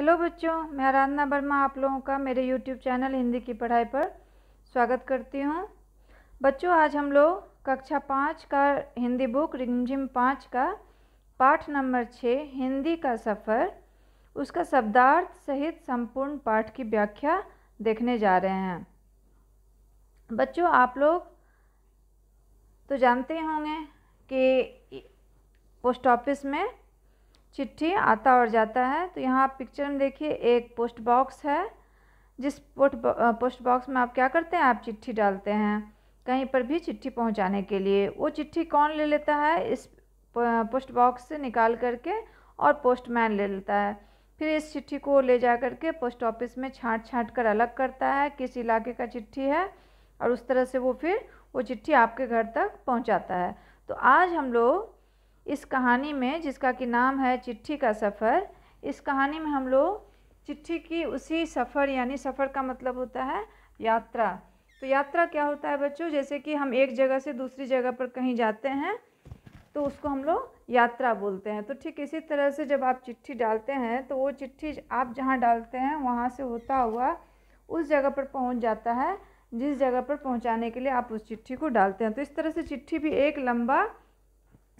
hello बच्चों मैं आराधना वर्मा आप लोगों का मेरे यूट्यूब चैनल हिंदी की पढ़ाई पर स्वागत करती हूँ बच्चों आज हम लोग कक्षा पाँच का हिंदी बुक रिमझिम पाँच का पाठ नंबर छः हिंदी का सफ़र उसका शब्दार्थ सहित संपूर्ण पाठ की व्याख्या देखने जा रहे हैं बच्चों आप लोग तो जानते होंगे कि पोस्ट ऑफिस में चिट्ठी आता और जाता है तो यहाँ आप पिक्चर में देखिए एक पोस्ट बॉक्स है जिस पोस्ट पोस्ट बॉक्स में आप क्या करते हैं आप चिट्ठी डालते हैं कहीं पर भी चिट्ठी पहुँचाने के लिए वो चिट्ठी कौन ले लेता है इस पोस्ट बॉक्स से निकाल करके और पोस्टमैन ले लेता है फिर इस चिट्ठी को ले जा करके पोस्ट ऑफिस में छाँट छाँट कर अलग करता है किस इलाके का चिट्ठी है और उस तरह से वो फिर वो चिट्ठी आपके घर तक पहुँचाता है तो आज हम लोग इस कहानी में जिसका कि नाम है चिट्ठी का सफ़र इस कहानी में हम लोग चिट्ठी की उसी सफ़र यानी सफ़र का मतलब होता है यात्रा तो यात्रा क्या होता है बच्चों जैसे कि हम एक जगह से दूसरी जगह पर कहीं जाते हैं तो उसको हम लोग यात्रा बोलते हैं तो ठीक इसी तरह से जब आप चिट्ठी डालते हैं तो वो चिट्ठी आप जहाँ डालते हैं वहाँ से होता हुआ उस जगह पर पहुँच जाता है जिस जगह पर पहुँचाने के लिए आप उस चिट्ठी को डालते हैं तो इस तरह से चिट्ठी भी एक लंबा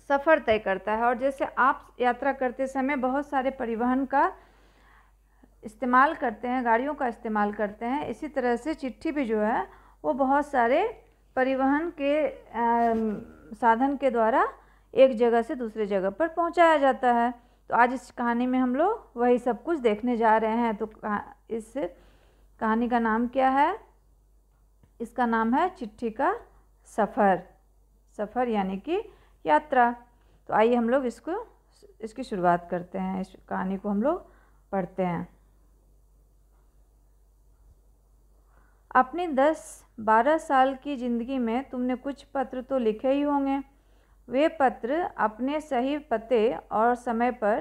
सफ़र तय करता है और जैसे आप यात्रा करते समय बहुत सारे परिवहन का इस्तेमाल करते हैं गाड़ियों का इस्तेमाल करते हैं इसी तरह से चिट्ठी भी जो है वो बहुत सारे परिवहन के आ, साधन के द्वारा एक जगह से दूसरे जगह पर पहुंचाया जाता है तो आज इस कहानी में हम लोग वही सब कुछ देखने जा रहे हैं तो इस कहानी का नाम क्या है इसका नाम है चिट्ठी का सफ़र सफ़र यानी कि यात्रा तो आइए हम लोग इसको इसकी शुरुआत करते हैं इस कहानी को हम लोग पढ़ते हैं अपनी दस बारह साल की ज़िंदगी में तुमने कुछ पत्र तो लिखे ही होंगे वे पत्र अपने सही पते और समय पर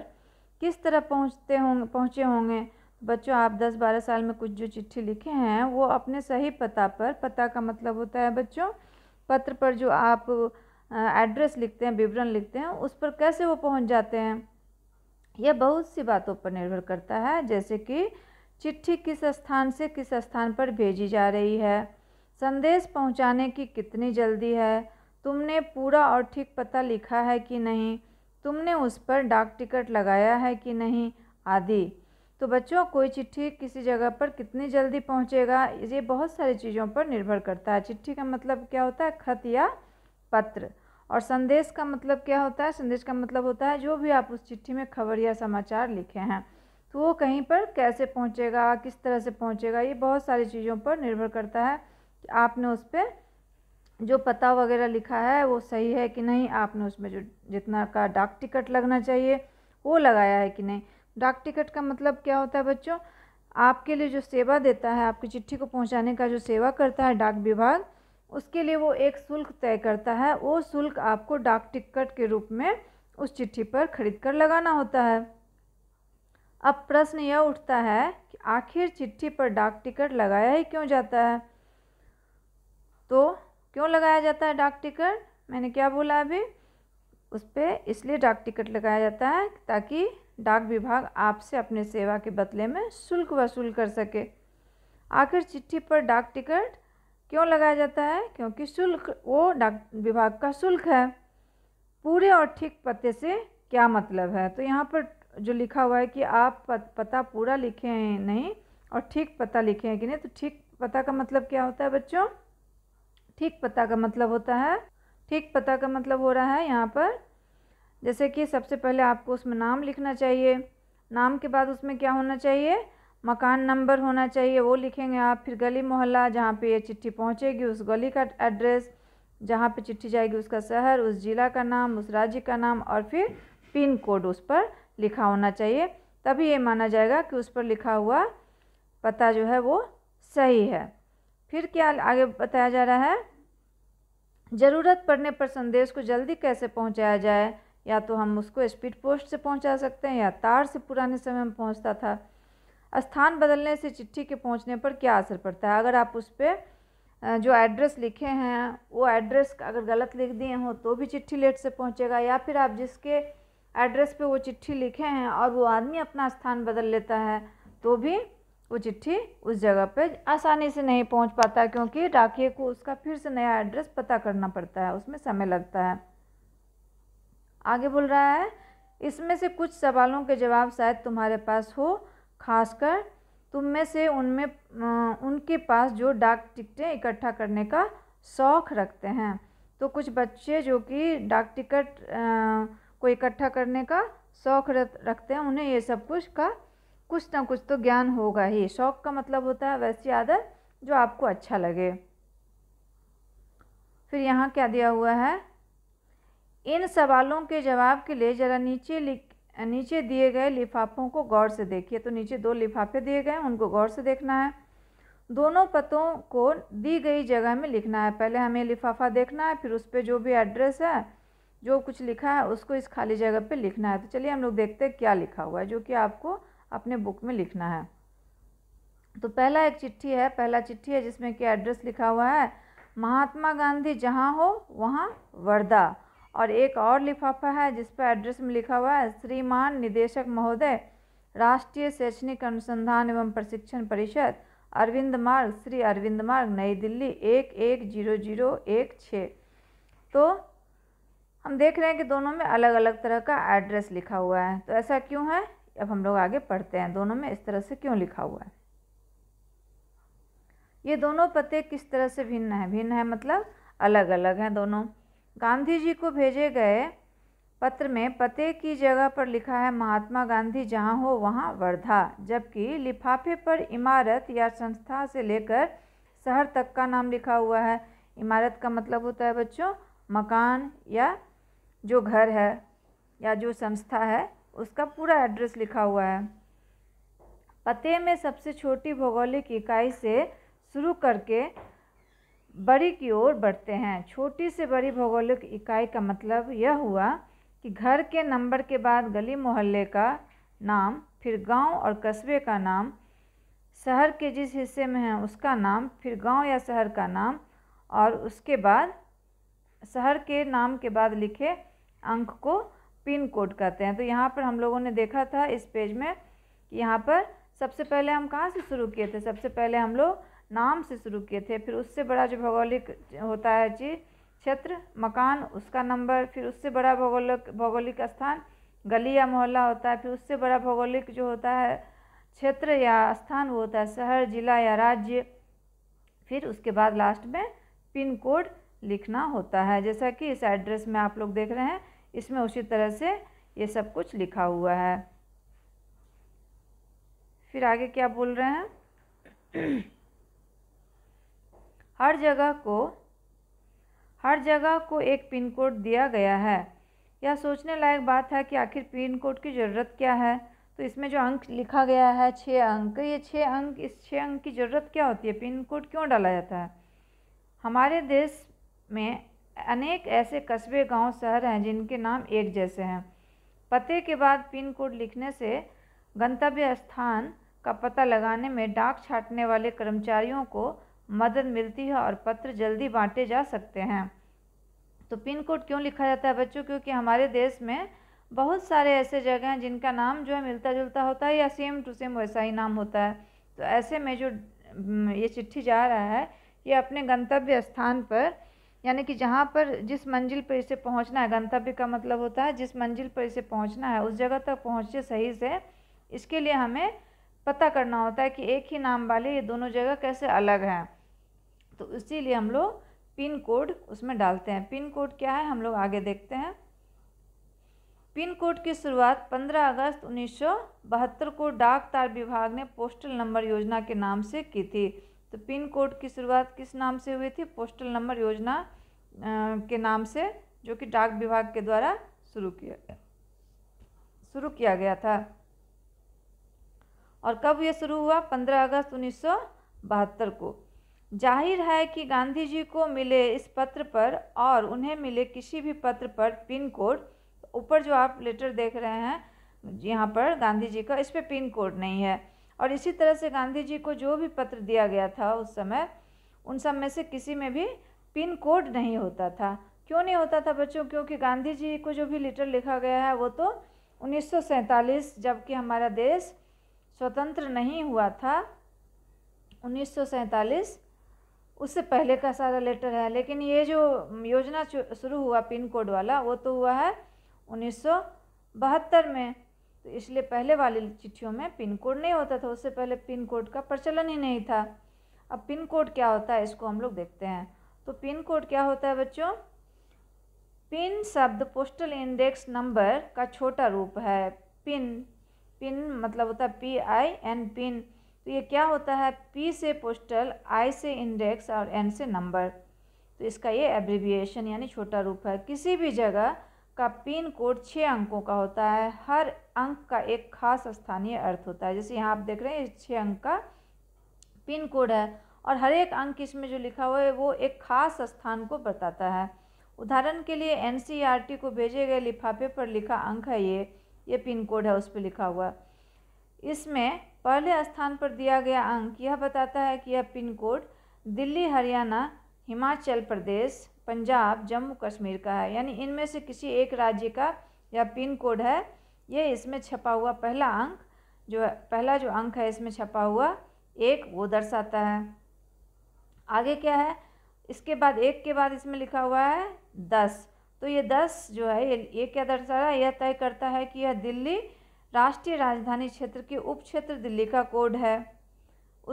किस तरह पहुंचते होंगे पहुँचे होंगे बच्चों आप दस बारह साल में कुछ जो चिट्ठी लिखे हैं वो अपने सही पता पर पता का मतलब होता है बच्चों पत्र पर जो आप एड्रेस लिखते हैं विवरण लिखते हैं उस पर कैसे वो पहुंच जाते हैं यह बहुत सी बातों पर निर्भर करता है जैसे कि चिट्ठी किस स्थान से किस स्थान पर भेजी जा रही है संदेश पहुंचाने की कितनी जल्दी है तुमने पूरा और ठीक पता लिखा है कि नहीं तुमने उस पर डाक टिकट लगाया है कि नहीं आदि तो बच्चों कोई चिट्ठी किसी जगह पर कितनी जल्दी पहुंचेगा ये बहुत सारी चीज़ों पर निर्भर करता है चिट्ठी का मतलब क्या होता है खत या पत्र और संदेश का मतलब क्या होता है संदेश का मतलब होता है जो भी आप उस चिट्ठी में खबर या समाचार लिखे हैं तो वो कहीं पर कैसे पहुँचेगा किस तरह से पहुँचेगा ये बहुत सारी चीज़ों पर निर्भर करता है कि आपने उस पर जो पता वगैरह लिखा है वो सही है कि नहीं आपने उसमें जो जितना का डाक टिकट लगना चाहिए वो लगाया है कि नहीं डाक टिकट का मतलब क्या होता है बच्चों आपके लिए जो सेवा देता है आपकी चिट्ठी को पहुंचाने का जो सेवा करता है डाक विभाग उसके लिए वो एक शुल्क तय करता है वो शुल्क आपको डाक टिकट के रूप में उस चिट्ठी पर खरीद कर लगाना होता है अब प्रश्न यह उठता है कि आखिर चिट्ठी पर डाक टिकट लगाया ही क्यों जाता है तो क्यों लगाया जाता है डाक टिकट मैंने क्या बोला अभी उस पर इसलिए डाक टिकट लगाया जाता है ताकि डाक विभाग आपसे अपने सेवा के बदले में शुल्क वसूल कर सके आखिर चिट्ठी पर डाक टिकट क्यों लगाया जाता है क्योंकि शुल्क वो डाक विभाग का शुल्क है पूरे और ठीक पते से क्या मतलब है तो यहाँ पर जो लिखा हुआ है कि आप पता पूरा लिखे हैं नहीं और ठीक पता लिखे हैं कि नहीं तो ठीक पता का मतलब क्या होता है बच्चों ठीक पता का मतलब होता है ठीक पता का मतलब हो रहा है यहाँ पर जैसे कि सबसे पहले आपको उसमें नाम लिखना चाहिए नाम के बाद उसमें क्या होना चाहिए मकान नंबर होना चाहिए वो लिखेंगे आप फिर गली मोहल्ला जहाँ पे ये चिट्ठी पहुँचेगी उस गली का एड्रेस जहाँ पे चिट्ठी जाएगी उसका शहर उस ज़िला का नाम उस राज्य का नाम और फिर पिन कोड उस पर लिखा होना चाहिए तभी ये माना जाएगा कि उस पर लिखा हुआ पता जो है वो सही है फिर क्या आगे बताया जा रहा है ज़रूरत पड़ने पर संदेश को जल्दी कैसे पहुँचाया जाए या तो हम उसको स्पीड पोस्ट से पहुँचा सकते हैं या तार से पुराने समय में पहुँचता था स्थान बदलने से चिट्ठी के पहुंचने पर क्या असर पड़ता है अगर आप उस पर जो एड्रेस लिखे हैं वो एड्रेस अगर गलत लिख दिए हों तो भी चिट्ठी लेट से पहुंचेगा या फिर आप जिसके एड्रेस पे वो चिट्ठी लिखे हैं और वो आदमी अपना स्थान बदल लेता है तो भी वो चिट्ठी उस जगह पे आसानी से नहीं पहुंच पाता क्योंकि डाकिए को उसका फिर से नया एड्रेस पता करना पड़ता है उसमें समय लगता है आगे बोल रहा है इसमें से कुछ सवालों के जवाब शायद तुम्हारे पास हो खासकर तुम में से उनमें उनके पास जो डाक टिकटें इकट्ठा करने का शौक़ रखते हैं तो कुछ बच्चे जो कि डाक टिकट को इकट्ठा करने का शौक़ रखते हैं उन्हें ये सब कुछ का कुछ ना कुछ तो ज्ञान होगा ही शौक़ का मतलब होता है वैसी आदत जो आपको अच्छा लगे फिर यहाँ क्या दिया हुआ है इन सवालों के जवाब के लिए ज़रा नीचे लिख नीचे दिए गए लिफाफों को गौर से देखिए तो नीचे दो लिफाफे दिए गए हैं उनको गौर से देखना है दोनों पतों को दी गई जगह में लिखना है पहले हमें लिफाफा देखना है फिर उस पर जो भी एड्रेस है जो कुछ लिखा है उसको इस खाली जगह पे लिखना है तो चलिए हम लोग देखते हैं क्या लिखा हुआ है जो कि आपको अपने बुक में लिखना है तो पहला एक चिट्ठी है पहला चिट्ठी है जिसमें कि एड्रेस लिखा हुआ है महात्मा गांधी जहाँ हो वहाँ वर्धा और एक और लिफाफा है जिस पर एड्रेस में लिखा हुआ है श्रीमान निदेशक महोदय राष्ट्रीय शैक्षणिक अनुसंधान एवं प्रशिक्षण परिषद अरविंद मार्ग श्री अरविंद मार्ग नई दिल्ली एक एक जीरो जीरो एक छः तो हम देख रहे हैं कि दोनों में अलग अलग तरह का एड्रेस लिखा हुआ है तो ऐसा क्यों है अब हम लोग आगे पढ़ते हैं दोनों में इस तरह से क्यों लिखा हुआ है ये दोनों पते किस तरह से भिन्न है भिन्न है मतलब अलग अलग हैं दोनों गांधी जी को भेजे गए पत्र में पते की जगह पर लिखा है महात्मा गांधी जहां हो वहां वर्धा जबकि लिफाफे पर इमारत या संस्था से लेकर शहर तक का नाम लिखा हुआ है इमारत का मतलब होता है बच्चों मकान या जो घर है या जो संस्था है उसका पूरा एड्रेस लिखा हुआ है पते में सबसे छोटी भौगोलिक इकाई से शुरू करके बड़ी की ओर बढ़ते हैं छोटी से बड़ी भौगोलिक इकाई का मतलब यह हुआ कि घर के नंबर के बाद गली मोहल्ले का नाम फिर गांव और कस्बे का नाम शहर के जिस हिस्से में है उसका नाम फिर गांव या शहर का नाम और उसके बाद शहर के नाम के बाद लिखे अंक को पिन कोड कहते हैं तो यहाँ पर हम लोगों ने देखा था इस पेज में कि यहाँ पर सबसे पहले हम कहाँ से शुरू किए थे सबसे पहले हम लोग नाम से शुरू किए थे फिर उससे बड़ा जो भौगोलिक होता है जी क्षेत्र मकान उसका नंबर फिर उससे बड़ा भौगोलिक भौगोलिक स्थान गली या मोहल्ला होता है फिर उससे बड़ा भौगोलिक जो होता है क्षेत्र या स्थान वो होता है शहर जिला या राज्य फिर उसके बाद लास्ट में पिन कोड लिखना होता है जैसा कि इस एड्रेस में आप लोग देख रहे हैं इसमें उसी तरह से ये सब कुछ लिखा हुआ है फिर आगे क्या बोल रहे हैं हर जगह को हर जगह को एक पिन कोड दिया गया है यह सोचने लायक बात है कि आखिर पिन कोड की ज़रूरत क्या है तो इसमें जो अंक लिखा गया है छः अंक ये छः अंक इस छः अंक की ज़रूरत क्या होती है पिन कोड क्यों डाला जाता है हमारे देश में अनेक ऐसे कस्बे गांव शहर हैं जिनके नाम एक जैसे हैं पते के बाद पिन कोड लिखने से गंतव्य स्थान का पता लगाने में डाक छाटने वाले कर्मचारियों को मदद मिलती है और पत्र जल्दी बांटे जा सकते हैं तो पिन कोड क्यों लिखा जाता है बच्चों क्योंकि हमारे देश में बहुत सारे ऐसे जगह हैं जिनका नाम जो है मिलता जुलता होता है या सेम टू सेम वैसा ही नाम होता है तो ऐसे में जो ये चिट्ठी जा रहा है ये अपने गंतव्य स्थान पर यानी कि जहाँ पर जिस मंजिल पर इसे पहुँचना है गंतव्य का मतलब होता है जिस मंजिल पर इसे पहुँचना है उस जगह तक पहुँचे सही से इसके लिए हमें पता करना होता है कि एक ही नाम वाले ये दोनों जगह कैसे अलग हैं तो इसीलिए हम लोग पिन कोड उसमें डालते हैं पिन कोड क्या है हम लोग आगे देखते हैं पिन कोड की शुरुआत 15 अगस्त उन्नीस को डाक तार विभाग ने पोस्टल नंबर योजना के नाम से की थी तो पिन कोड की शुरुआत किस नाम से हुई थी पोस्टल नंबर योजना के नाम से जो कि डाक विभाग के द्वारा शुरू किया गया शुरू किया गया था और कब यह शुरू हुआ 15 अगस्त उन्नीस को जाहिर है कि गांधी जी को मिले इस पत्र पर और उन्हें मिले किसी भी पत्र पर पिन कोड ऊपर जो आप लेटर देख रहे हैं यहाँ पर गांधी जी का इस पर पिन कोड नहीं है और इसी तरह से गांधी जी को जो भी पत्र दिया गया था उस समय उन सब में से किसी में भी पिन कोड नहीं होता था क्यों नहीं होता था बच्चों क्योंकि गांधी जी को जो भी लेटर लिखा गया है वो तो उन्नीस जबकि हमारा देश स्वतंत्र नहीं हुआ था उन्नीस उससे पहले का सारा लेटर है लेकिन ये जो योजना शुरू हुआ पिन कोड वाला वो तो हुआ है उन्नीस में तो इसलिए पहले वाली चिट्ठियों में पिन कोड नहीं होता था उससे पहले पिन कोड का प्रचलन ही नहीं था अब पिन कोड क्या होता है इसको हम लोग देखते हैं तो पिन कोड क्या होता है बच्चों पिन शब्द पोस्टल इंडेक्स नंबर का छोटा रूप है पिन पिन मतलब होता है पी आई एन पिन तो ये क्या होता है पी से पोस्टल आई से इंडेक्स और एन से नंबर तो इसका ये एब्रीविएशन यानी छोटा रूप है किसी भी जगह का पिन कोड छः अंकों का होता है हर अंक का एक खास स्थानीय अर्थ होता है जैसे यहाँ आप देख रहे हैं इस छः अंक का पिन कोड है और हर एक अंक इसमें जो लिखा हुआ है वो एक खास स्थान को बताता है उदाहरण के लिए एन e को भेजे गए लिफाफे पर लिखा अंक है ये ये पिन कोड है उस पर लिखा हुआ इसमें पहले स्थान पर दिया गया अंक यह बताता है कि यह पिन कोड दिल्ली हरियाणा हिमाचल प्रदेश पंजाब जम्मू कश्मीर का है यानी इनमें से किसी एक राज्य का यह पिन कोड है ये इसमें छपा हुआ पहला अंक जो है पहला जो अंक है इसमें छपा हुआ एक वो दर्शाता है आगे क्या है इसके बाद एक के बाद इसमें लिखा हुआ है दस तो ये दस जो है ये, ये क्या दर्शा रहा है यह तय करता है कि यह दिल्ली राष्ट्रीय राजधानी क्षेत्र के उप क्षेत्र दिल्ली का कोड है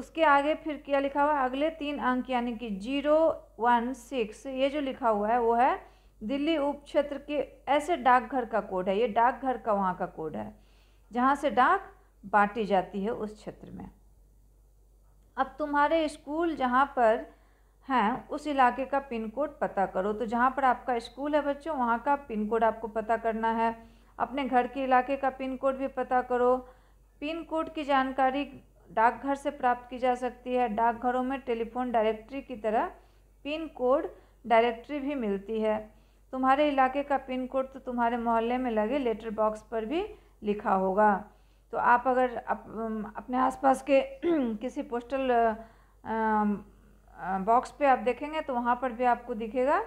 उसके आगे फिर क्या लिखा हुआ है अगले तीन अंक यानी कि जीरो वन सिक्स ये जो लिखा हुआ है वो है दिल्ली उप क्षेत्र के ऐसे डाकघर का कोड है ये डाकघर का वहाँ का कोड है जहाँ से डाक बांटी जाती है उस क्षेत्र में अब तुम्हारे स्कूल जहाँ पर हैं उस इलाके का पिन कोड पता करो तो जहाँ पर आपका स्कूल है बच्चों वहाँ का पिन कोड आपको पता करना है अपने घर के इलाके का पिन कोड भी पता करो पिन कोड की जानकारी डाकघर से प्राप्त की जा सकती है डाकघरों में टेलीफोन डायरेक्टरी की तरह पिन कोड डायरेक्टरी भी मिलती है तुम्हारे इलाके का पिन कोड तो तुम्हारे मोहल्ले में लगे लेटर बॉक्स पर भी लिखा होगा तो आप अगर अप, अपने आसपास के किसी पोस्टल बॉक्स पे आप देखेंगे तो वहाँ पर भी आपको दिखेगा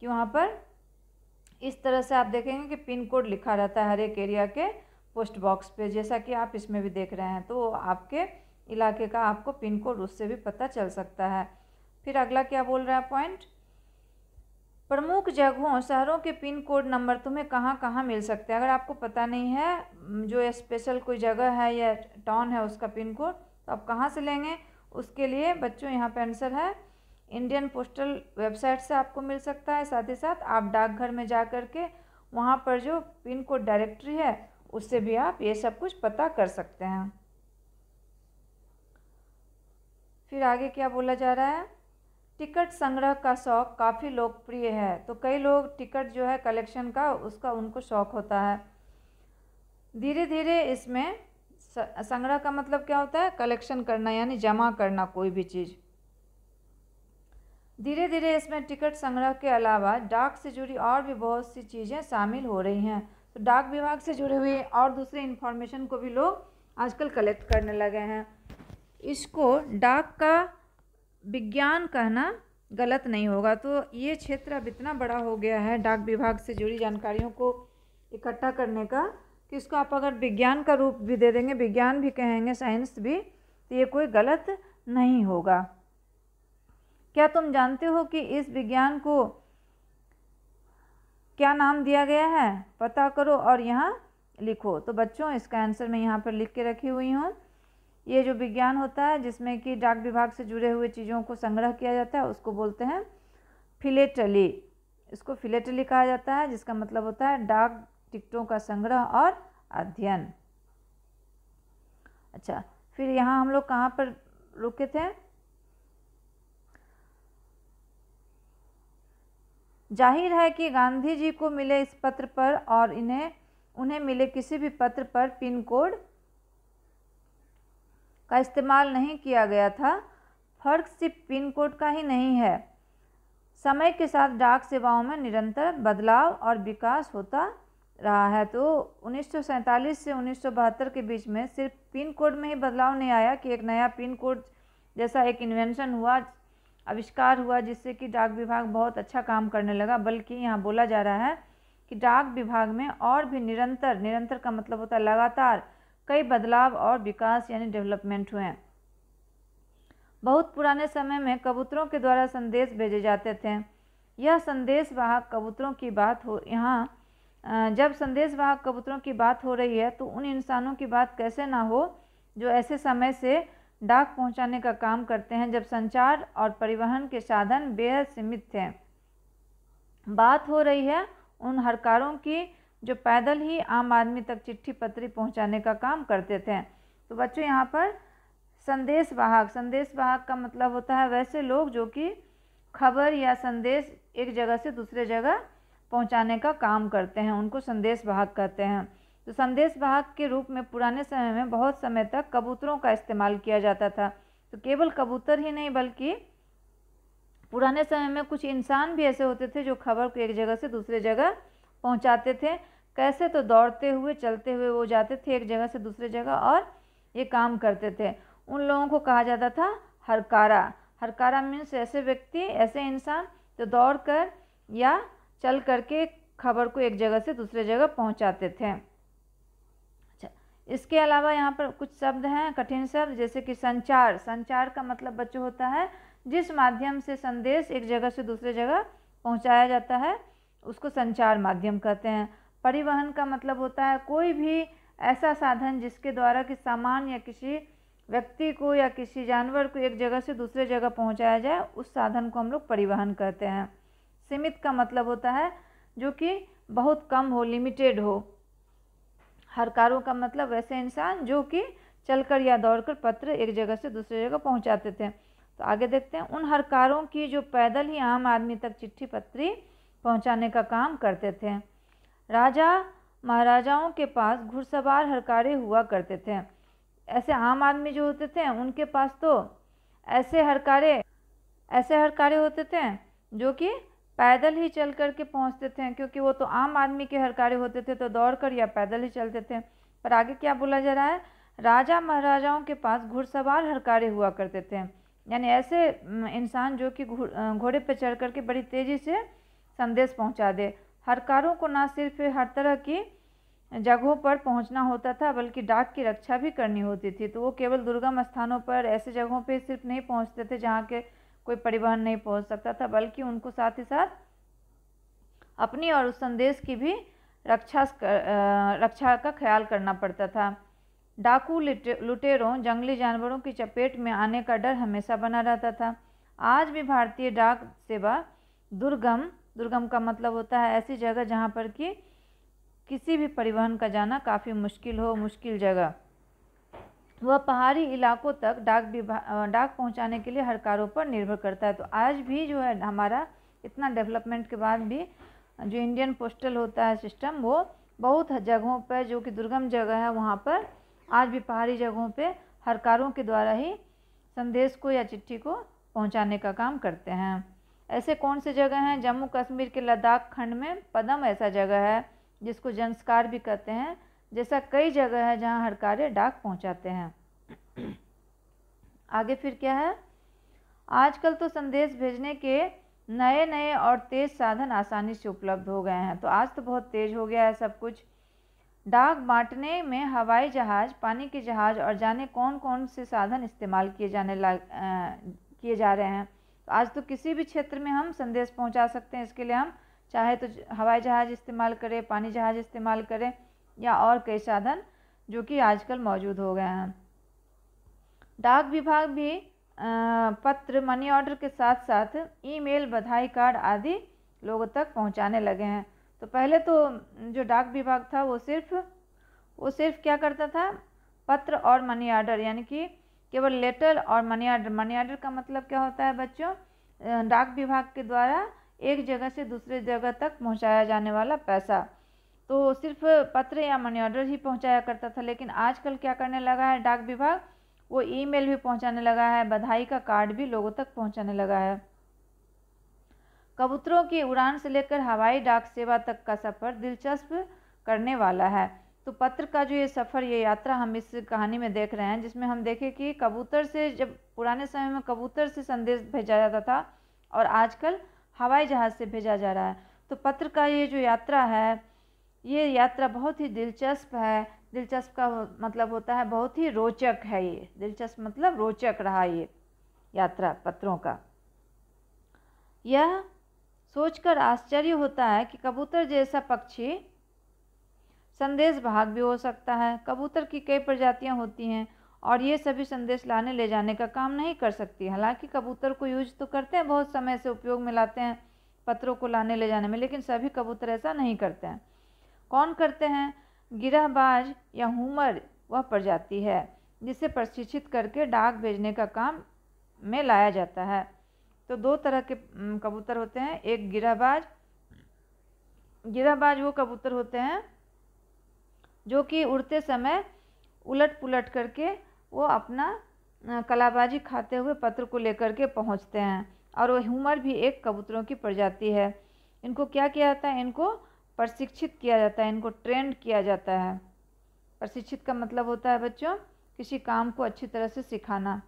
कि वहाँ पर इस तरह से आप देखेंगे कि पिन कोड लिखा रहता है हर एक एरिया के पोस्ट बॉक्स पे जैसा कि आप इसमें भी देख रहे हैं तो आपके इलाके का आपको पिन कोड उससे भी पता चल सकता है फिर अगला क्या बोल रहा है पॉइंट प्रमुख जगहों शहरों के पिन कोड नंबर तुम्हें कहाँ कहाँ मिल सकते हैं अगर आपको पता नहीं है जो स्पेशल कोई जगह है या टाउन है उसका पिन कोड तो आप कहाँ से लेंगे उसके लिए बच्चों यहाँ पर आंसर है इंडियन पोस्टल वेबसाइट से आपको मिल सकता है साथ ही साथ आप डाकघर में जा कर के वहाँ पर जो पिन कोड डायरेक्टरी है उससे भी आप ये सब कुछ पता कर सकते हैं फिर आगे क्या बोला जा रहा है टिकट संग्रह का शौक़ काफ़ी लोकप्रिय है तो कई लोग टिकट जो है कलेक्शन का उसका उनको शौक़ होता है धीरे धीरे इसमें संग्रह का मतलब क्या होता है कलेक्शन करना यानी जमा करना कोई भी चीज़ धीरे धीरे इसमें टिकट संग्रह के अलावा डाक से जुड़ी और भी बहुत सी चीज़ें शामिल हो रही हैं तो डाक विभाग से जुड़े हुए और दूसरे इन्फॉर्मेशन को भी लोग आजकल कलेक्ट करने लगे हैं इसको डाक का विज्ञान कहना गलत नहीं होगा तो ये क्षेत्र अब इतना बड़ा हो गया है डाक विभाग से जुड़ी जानकारियों को इकट्ठा करने का कि इसको आप अगर विज्ञान का रूप भी दे देंगे विज्ञान भी कहेंगे साइंस भी तो ये कोई गलत नहीं होगा क्या तुम जानते हो कि इस विज्ञान को क्या नाम दिया गया है पता करो और यहाँ लिखो तो बच्चों इसका आंसर मैं यहाँ पर लिख के रखी हुई हूँ ये जो विज्ञान होता है जिसमें कि डाक विभाग से जुड़े हुए चीज़ों को संग्रह किया जाता है उसको बोलते हैं फिलेटली इसको फिलेटली कहा जाता है जिसका मतलब होता है डाक टिकटों का संग्रह और अध्ययन अच्छा फिर यहाँ हम लोग कहाँ पर रुके थे जाहिर है कि गांधी जी को मिले इस पत्र पर और इन्हें उन्हें मिले किसी भी पत्र पर पिन कोड का इस्तेमाल नहीं किया गया था फ़र्क सिर्फ पिन कोड का ही नहीं है समय के साथ डाक सेवाओं में निरंतर बदलाव और विकास होता रहा है तो उन्नीस से उन्नीस के बीच में सिर्फ पिन कोड में ही बदलाव नहीं आया कि एक नया पिन कोड जैसा एक इन्वेंशन हुआ आविष्कार हुआ जिससे कि डाक विभाग बहुत अच्छा काम करने लगा बल्कि यहाँ बोला जा रहा है कि डाक विभाग में और भी निरंतर निरंतर का मतलब होता है लगातार कई बदलाव और विकास यानी डेवलपमेंट हुए हैं बहुत पुराने समय में कबूतरों के द्वारा संदेश भेजे जाते थे यह संदेश वाहक कबूतरों की बात हो यहाँ जब संदेश वाहक कबूतरों की बात हो रही है तो उन इंसानों की बात कैसे ना हो जो ऐसे समय से डाक पहुंचाने का काम करते हैं जब संचार और परिवहन के साधन बेहद सीमित थे बात हो रही है उन हरकारों की जो पैदल ही आम आदमी तक चिट्ठी पत्री पहुंचाने का काम करते थे तो बच्चों यहाँ पर संदेश वाहक संदेश वाहक का मतलब होता है वैसे लोग जो कि खबर या संदेश एक जगह से दूसरे जगह पहुंचाने का काम करते हैं उनको संदेश वाहक कहते हैं तो संदेश वाहक के रूप में पुराने समय में बहुत समय तक कबूतरों का इस्तेमाल किया जाता था तो केवल कबूतर ही नहीं बल्कि पुराने समय में कुछ इंसान भी ऐसे होते थे जो खबर को एक जगह से दूसरे जगह पहुंचाते थे कैसे तो दौड़ते हुए चलते हुए वो जाते थे एक जगह से दूसरे जगह और ये काम करते थे उन लोगों को कहा जाता था हरकारा हरकारा मीन्स ऐसे व्यक्ति ऐसे इंसान जो दौड़ कर या चल करके खबर को एक जगह से दूसरे जगह पहुंचाते थे इसके अलावा यहाँ पर कुछ शब्द हैं कठिन शब्द जैसे कि संचार संचार का मतलब बच्चों होता है जिस माध्यम से संदेश एक जगह से दूसरे जगह पहुँचाया जाता है उसको संचार माध्यम कहते हैं परिवहन का मतलब होता है कोई भी ऐसा साधन जिसके द्वारा कि सामान या किसी व्यक्ति को या किसी जानवर को एक जगह से दूसरे जगह पहुंचाया जाए उस साधन को हम लोग परिवहन कहते हैं सीमित का मतलब होता है जो कि बहुत कम हो लिमिटेड हो हरकारों का मतलब वैसे इंसान जो कि चलकर या दौड़कर पत्र एक जगह से दूसरी जगह पहुंचाते थे तो आगे देखते हैं उन हरकारों की जो पैदल ही आम आदमी तक चिट्ठी पत्री पहुंचाने का काम करते थे राजा महाराजाओं के पास घुड़सवार हरकारे हुआ करते थे ऐसे आम आदमी जो होते थे उनके पास तो ऐसे हरकारे ऐसे हरकारे होते थे जो कि पैदल ही चल कर के पहुँचते थे क्योंकि वो तो आम आदमी के हर कार्य होते थे तो दौड़ कर या पैदल ही चलते थे पर आगे क्या बोला जा रहा है राजा महाराजाओं के पास घुड़सवार हर कार्य हुआ करते थे यानी ऐसे इंसान जो कि घोड़े पर चढ़ करके बड़ी तेज़ी से संदेश पहुंचा दे हरकारों को ना सिर्फ हर तरह की जगहों पर पहुंचना होता था बल्कि डाक की रक्षा भी करनी होती थी तो वो केवल दुर्गम स्थानों पर ऐसे जगहों पे सिर्फ नहीं पहुंचते थे जहाँ के कोई परिवहन नहीं पहुंच सकता था बल्कि उनको साथ ही साथ अपनी और उस संदेश की भी रक्षा रक्षा का ख्याल करना पड़ता था डाकू लुटेरों जंगली जानवरों की चपेट में आने का डर हमेशा बना रहता था आज भी भारतीय डाक सेवा दुर्गम दुर्गम का मतलब होता है ऐसी जगह जहाँ पर कि किसी भी परिवहन का जाना काफ़ी मुश्किल हो मुश्किल जगह वह पहाड़ी इलाकों तक डाक विभाग डाक पहुंचाने के लिए हर कारों पर निर्भर करता है तो आज भी जो है हमारा इतना डेवलपमेंट के बाद भी जो इंडियन पोस्टल होता है सिस्टम वो बहुत जगहों पर जो कि दुर्गम जगह है वहाँ पर आज भी पहाड़ी जगहों पर हर कारों के द्वारा ही संदेश को या चिट्ठी को पहुँचाने का काम करते हैं ऐसे कौन से जगह हैं जम्मू कश्मीर के लद्दाख खंड में पदम ऐसा जगह है जिसको जंस्कार भी कहते हैं जैसा कई जगह है जहाँ हर कार्य डाक पहुँचाते हैं आगे फिर क्या है आजकल तो संदेश भेजने के नए नए और तेज़ साधन आसानी से उपलब्ध हो गए हैं तो आज तो बहुत तेज़ हो गया है सब कुछ डाक बांटने में हवाई जहाज़ पानी के जहाज़ और जाने कौन कौन से साधन इस्तेमाल किए जाने ला किए जा रहे हैं तो आज तो किसी भी क्षेत्र में हम संदेश पहुंचा सकते हैं इसके लिए हम चाहे तो हवाई जहाज़ इस्तेमाल करें पानी जहाज़ इस्तेमाल करें या और कई साधन जो कि आजकल मौजूद हो गए हैं डाक विभाग भी पत्र मनी ऑर्डर के साथ साथ ईमेल बधाई कार्ड आदि लोगों तक पहुंचाने लगे हैं तो पहले तो जो डाक विभाग था वो सिर्फ वो सिर्फ क्या करता था पत्र और मनी ऑर्डर यानी कि केवल लेटर और मनी ऑर्डर मनी ऑर्डर का मतलब क्या होता है बच्चों डाक विभाग के द्वारा एक जगह से दूसरे जगह तक पहुंचाया जाने वाला पैसा तो सिर्फ पत्र या मनी ऑर्डर ही पहुंचाया करता था लेकिन आजकल क्या करने लगा है डाक विभाग वो ईमेल भी पहुंचाने लगा है बधाई का कार्ड भी लोगों तक पहुंचाने लगा है कबूतरों की उड़ान से लेकर हवाई डाक सेवा तक का सफ़र दिलचस्प करने वाला है तो पत्र का जो ये सफ़र ये यात्रा हम इस कहानी में देख रहे हैं जिसमें हम देखें कि कबूतर से जब पुराने समय में कबूतर से संदेश भेजा जाता था और आजकल हवाई जहाज़ से भेजा जा रहा है तो पत्र का ये जो यात्रा है ये यात्रा बहुत ही दिलचस्प है दिलचस्प का मतलब होता है बहुत ही रोचक है ये दिलचस्प मतलब रोचक रहा ये यात्रा पत्रों का यह सोचकर आश्चर्य होता है कि कबूतर जैसा पक्षी संदेश भाग भी हो सकता है कबूतर की कई प्रजातियां होती हैं और ये सभी संदेश लाने ले जाने का काम नहीं कर सकती हालांकि कबूतर को यूज तो करते हैं बहुत समय से उपयोग में लाते हैं पत्रों को लाने ले जाने में लेकिन सभी कबूतर ऐसा नहीं करते हैं कौन करते हैं गिरहबाज या हुमर वह प्रजाति है जिसे प्रशिक्षित करके डाक भेजने का काम में लाया जाता है तो दो तरह के कबूतर होते हैं एक गिरहबाज गिरहबाज वो कबूतर होते हैं जो कि उड़ते समय उलट पुलट करके वो अपना कलाबाजी खाते हुए पत्र को लेकर के पहुंचते हैं और वह हुमर भी एक कबूतरों की प्रजाति है इनको क्या किया जाता है इनको प्रशिक्षित किया जाता है इनको ट्रेंड किया जाता है प्रशिक्षित का मतलब होता है बच्चों किसी काम को अच्छी तरह से सिखाना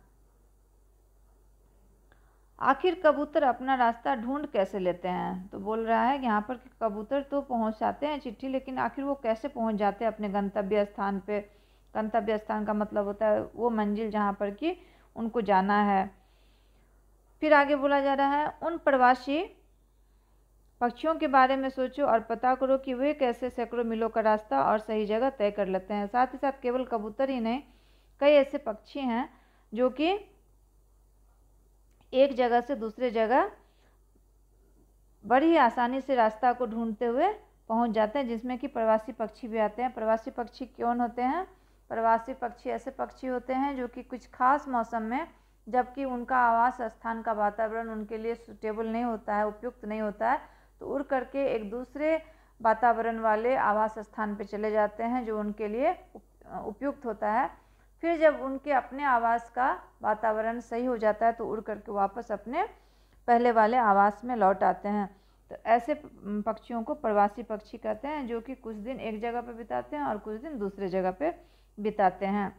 आखिर कबूतर अपना रास्ता ढूंढ कैसे लेते हैं तो बोल रहा है यहाँ पर कि कबूतर तो पहुँच जाते हैं चिट्ठी लेकिन आखिर वो कैसे पहुँच जाते हैं अपने गंतव्य स्थान पे गंतव्य स्थान का मतलब होता है वो मंजिल जहाँ पर कि उनको जाना है फिर आगे बोला जा रहा है उन प्रवासी पक्षियों के बारे में सोचो और पता करो कि वे कैसे सैकड़ों मिलों का रास्ता और सही जगह तय कर लेते हैं साथ ही साथ केवल कबूतर ही नहीं कई ऐसे पक्षी हैं जो कि एक जगह से दूसरे जगह बड़ी आसानी से रास्ता को ढूंढते हुए पहुंच जाते हैं जिसमें कि प्रवासी पक्षी भी आते हैं प्रवासी पक्षी कौन होते हैं प्रवासी पक्षी ऐसे पक्षी होते हैं जो कि कुछ खास मौसम में जबकि उनका आवास स्थान का वातावरण उनके लिए सुटेबल नहीं होता है उपयुक्त नहीं होता है तो उड़ करके एक दूसरे वातावरण वाले आवास स्थान पर चले जाते हैं जो उनके लिए उपयुक्त होता है फिर जब उनके अपने आवास का वातावरण सही हो जाता है तो उड़ करके वापस अपने पहले वाले आवास में लौट आते हैं तो ऐसे पक्षियों को प्रवासी पक्षी कहते हैं जो कि कुछ दिन एक जगह पर बिताते हैं और कुछ दिन दूसरे जगह पर बिताते हैं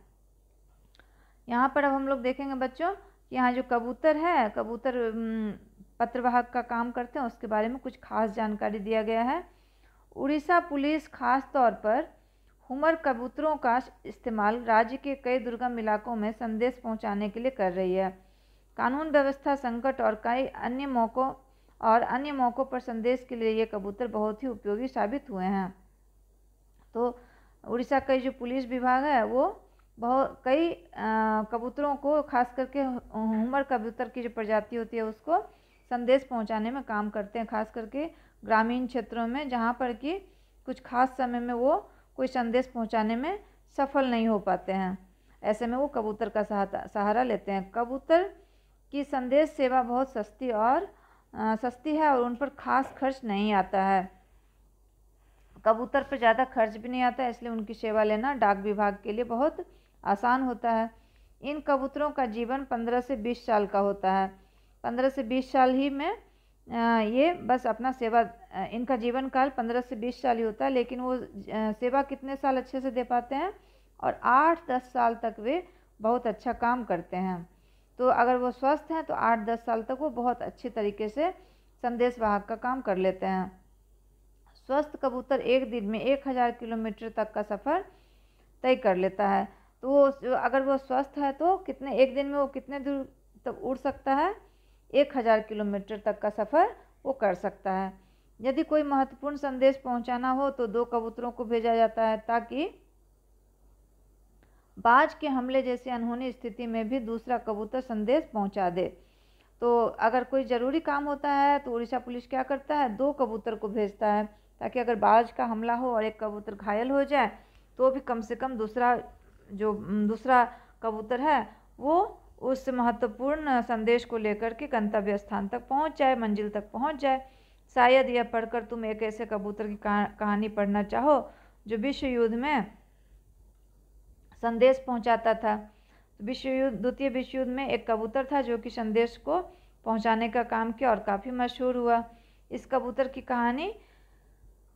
यहाँ पर अब हम लोग देखेंगे बच्चों कि यहाँ जो कबूतर है कबूतर पत्रवाहक का काम करते हैं उसके बारे में कुछ खास जानकारी दिया गया है उड़ीसा पुलिस खास तौर पर हुमर कबूतरों का इस्तेमाल राज्य के कई दुर्गम इलाकों में संदेश पहुंचाने के लिए कर रही है कानून व्यवस्था संकट और कई अन्य मौक़ों और अन्य मौक़ों पर संदेश के लिए ये कबूतर बहुत ही उपयोगी साबित हुए हैं तो उड़ीसा का जो पुलिस विभाग है वो बहुत कई कबूतरों को खास करके हुमर कबूतर की जो प्रजाति होती है उसको संदेश पहुंचाने में काम करते हैं खास करके ग्रामीण क्षेत्रों में जहाँ पर कि कुछ खास समय में वो कोई संदेश पहुंचाने में सफल नहीं हो पाते हैं ऐसे में वो कबूतर का सहारा लेते हैं कबूतर की संदेश सेवा बहुत सस्ती और आ, सस्ती है और उन पर खास खर्च नहीं आता है कबूतर पर ज़्यादा खर्च भी नहीं आता इसलिए उनकी सेवा लेना डाक विभाग के लिए बहुत आसान होता है इन कबूतरों का जीवन पंद्रह से बीस साल का होता है पंद्रह से बीस साल ही में ये बस अपना सेवा इनका जीवन काल पंद्रह से बीस साल ही होता है लेकिन वो सेवा कितने साल अच्छे से दे पाते हैं और आठ दस साल तक वे बहुत अच्छा काम करते हैं तो अगर वो स्वस्थ हैं तो आठ दस साल तक वो बहुत अच्छे तरीके से संदेशवाहक का काम कर लेते हैं स्वस्थ कबूतर एक दिन में एक हज़ार किलोमीटर तक का सफ़र तय कर लेता है तो वो अगर वो स्वस्थ है तो कितने एक दिन में वो कितने दूर तक उड़ सकता है एक हज़ार किलोमीटर तक का सफ़र वो कर सकता है यदि कोई महत्वपूर्ण संदेश पहुंचाना हो तो दो कबूतरों को भेजा जाता है ताकि बाज के हमले जैसी अनहोनी स्थिति में भी दूसरा कबूतर संदेश पहुंचा दे तो अगर कोई ज़रूरी काम होता है तो उड़ीसा पुलिस क्या करता है दो कबूतर को भेजता है ताकि अगर बाज का हमला हो और एक कबूतर घायल हो जाए तो भी कम से कम दूसरा जो दूसरा कबूतर है वो उस महत्वपूर्ण संदेश को लेकर के गंतव्य स्थान तक पहुंच जाए मंजिल तक पहुंच जाए शायद यह पढ़कर तुम एक ऐसे कबूतर की कहानी पढ़ना चाहो जो विश्व युद्ध में संदेश पहुंचाता था विश्व युद्ध द्वितीय विश्व युद्ध में एक कबूतर था जो कि संदेश को पहुंचाने का काम किया और काफ़ी मशहूर हुआ इस कबूतर की कहानी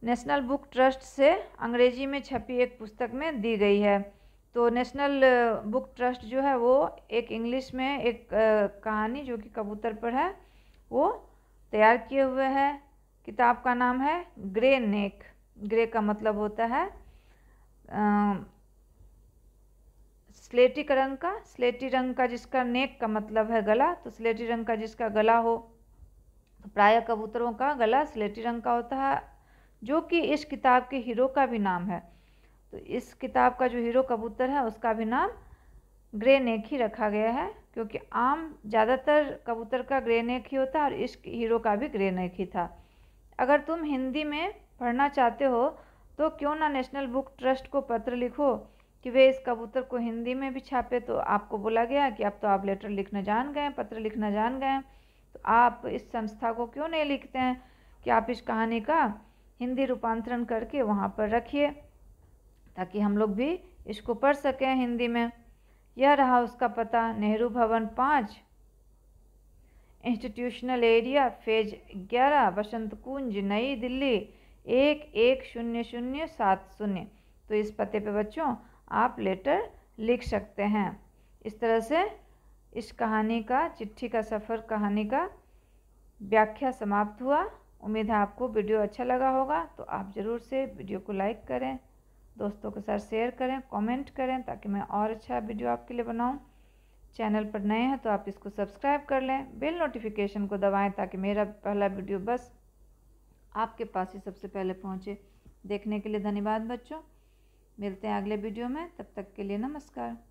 नेशनल बुक ट्रस्ट से अंग्रेजी में छपी एक पुस्तक में दी गई है तो नेशनल बुक ट्रस्ट जो है वो एक इंग्लिश में एक कहानी जो कि कबूतर पर है वो तैयार किए हुए है किताब का नाम है ग्रे नेक ग्रे का मतलब होता है आ, स्लेटी रंग का स्लेटी रंग का जिसका नेक का मतलब है गला तो स्लेटी रंग का जिसका गला हो तो प्राय कबूतरों का गला स्लेटी रंग का होता है जो कि इस किताब के हीरो का भी नाम है तो इस किताब का जो हीरो कबूतर है उसका भी नाम ग्रे नेक ही रखा गया है क्योंकि आम ज़्यादातर कबूतर का ग्रे नेक ही होता है और इस हीरो का भी ग्रे नेक ही था अगर तुम हिंदी में पढ़ना चाहते हो तो क्यों ना नेशनल बुक ट्रस्ट को पत्र लिखो कि वे इस कबूतर को हिंदी में भी छापे तो आपको बोला गया कि अब तो आप लेटर लिखना जान गए पत्र लिखना जान गए तो आप इस संस्था को क्यों नहीं लिखते हैं कि आप इस कहानी का हिंदी रूपांतरण करके वहाँ पर रखिए ताकि हम लोग भी इसको पढ़ सकें हिंदी में यह रहा उसका पता नेहरू भवन पाँच इंस्टीट्यूशनल एरिया फेज ग्यारह बसंत कुंज नई दिल्ली एक एक शून्य शून्य सात शून्य तो इस पते पे बच्चों आप लेटर लिख सकते हैं इस तरह से इस कहानी का चिट्ठी का सफ़र कहानी का व्याख्या समाप्त हुआ उम्मीद है आपको वीडियो अच्छा लगा होगा तो आप ज़रूर से वीडियो को लाइक करें दोस्तों के साथ शेयर करें कमेंट करें ताकि मैं और अच्छा वीडियो आपके लिए बनाऊं चैनल पर नए हैं तो आप इसको सब्सक्राइब कर लें बेल नोटिफिकेशन को दबाएं ताकि मेरा पहला वीडियो बस आपके पास ही सबसे पहले पहुंचे देखने के लिए धन्यवाद बच्चों मिलते हैं अगले वीडियो में तब तक के लिए नमस्कार